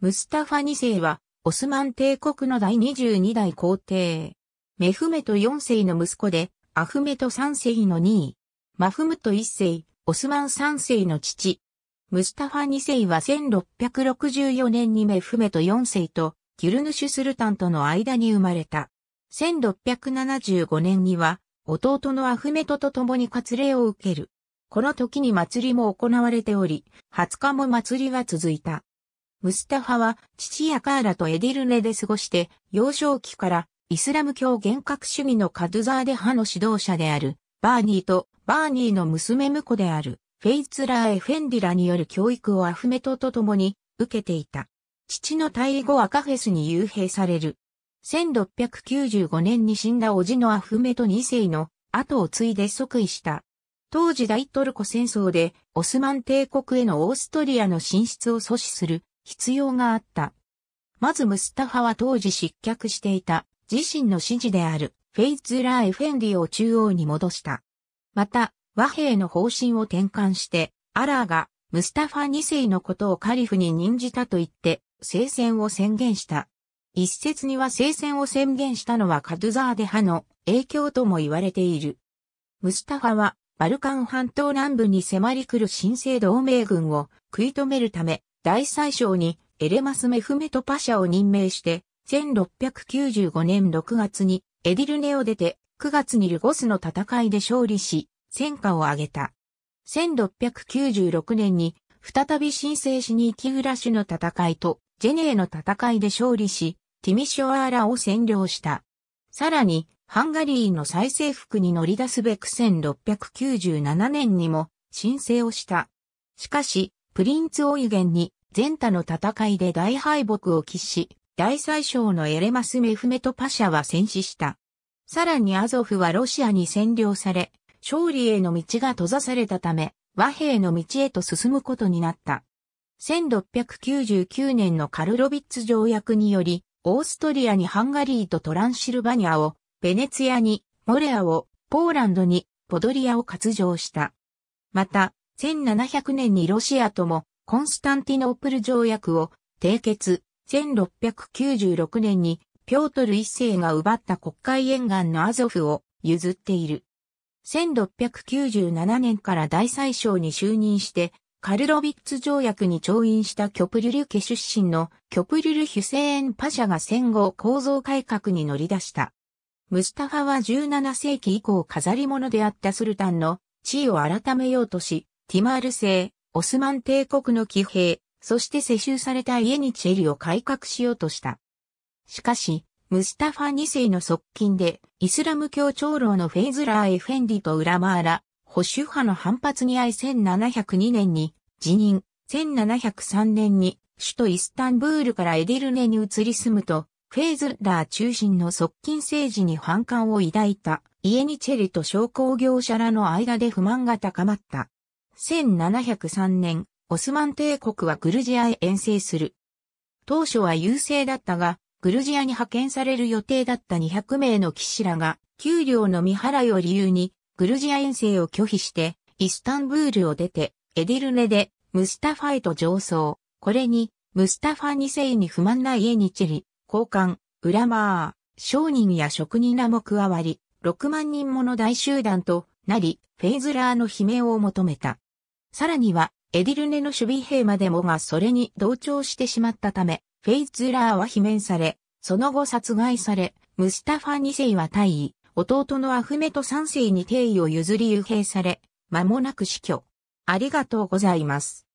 ムスタファ2世は、オスマン帝国の第22代皇帝。メフメト4世の息子で、アフメト3世の2位。マフムト1世、オスマン3世の父。ムスタファ2世は1664年にメフメト4世とギュルヌシュスルタンとの間に生まれた。1675年には弟のアフメトと共に割礼を受ける。この時に祭りも行われており、20日も祭りは続いた。ムスタファは父やカーラとエディルネで過ごして幼少期からイスラム教厳格主義のカドゥザーデ派の指導者であるバーニーとバーニーの娘婿であるフェイツラー・エフェンディラによる教育をアフメトと共に受けていた。父の退位後アカフェスに幽閉される。1695年に死んだ叔父のアフメト2世の後を継いで即位した。当時大トルコ戦争でオスマン帝国へのオーストリアの進出を阻止する必要があった。まずムスタファは当時失脚していた自身の指示であるフェイズラー・エフェンディを中央に戻した。また和平の方針を転換してアラーがムスタファ2世のことをカリフに任じたと言って聖戦を宣言した。一説には聖戦を宣言したのはカドゥザーデ派の影響とも言われている。ムスタファはバルカン半島南部に迫り来る新生同盟軍を食い止めるため大宰相にエレマス・メフメト・パシャを任命して、1695年6月にエディルネを出て、9月にルゴスの戦いで勝利し、戦果を挙げた。1696年に再び申請しに生キウラシュの戦いとジェネーの戦いで勝利し、ティミショアーラを占領した。さらに、ハンガリーの再征服に乗り出すべく1697年にも申請をした。しかし、プリンツオイゲンに、前他の戦いで大敗北を喫し、大宰相のエレマス・メフメト・パシャは戦死した。さらにアゾフはロシアに占領され、勝利への道が閉ざされたため、和平の道へと進むことになった。1699年のカルロビッツ条約により、オーストリアにハンガリーとトランシルバニアを、ベネツィアに、モレアを、ポーランドに、ポドリアを割譲した。また、1700年にロシアともコンスタンティノープル条約を締結、1696年にピョートル一世が奪った国会沿岸のアゾフを譲っている。1697年から大宰相に就任して、カルロビッツ条約に調印したキョプュル家出身のキョプュル・ヒュセーン・パシャが戦後構造改革に乗り出した。ムスタファは17世紀以降飾り物であったスルタンの地位を改めようとし、ティマール製、オスマン帝国の騎兵、そして世襲されたイエニチェリを改革しようとした。しかし、ムスタファ2世の側近で、イスラム教長老のフェイズラー・エフェンディとウラマーラ、保守派の反発に遭い1702年に辞任、1703年に首都イスタンブールからエディルネに移り住むと、フェイズラー中心の側近政治に反感を抱いたイエニチェリと商工業者らの間で不満が高まった。1703年、オスマン帝国はグルジアへ遠征する。当初は優勢だったが、グルジアに派遣される予定だった200名の騎士らが、給料の未払いを理由に、グルジア遠征を拒否して、イスタンブールを出て、エディルネで、ムスタファへと上層。これに、ムスタファ2世に不満な家に散り、交換、裏マー、商人や職人らも加わり、6万人もの大集団となり、フェイズラーの悲鳴を求めた。さらには、エディルネの守備兵までもがそれに同調してしまったため、フェイツラーは罷免され、その後殺害され、ムスタファ2世は退位、弟のアフメト3世に帝位を譲り遊兵され、間もなく死去。ありがとうございます。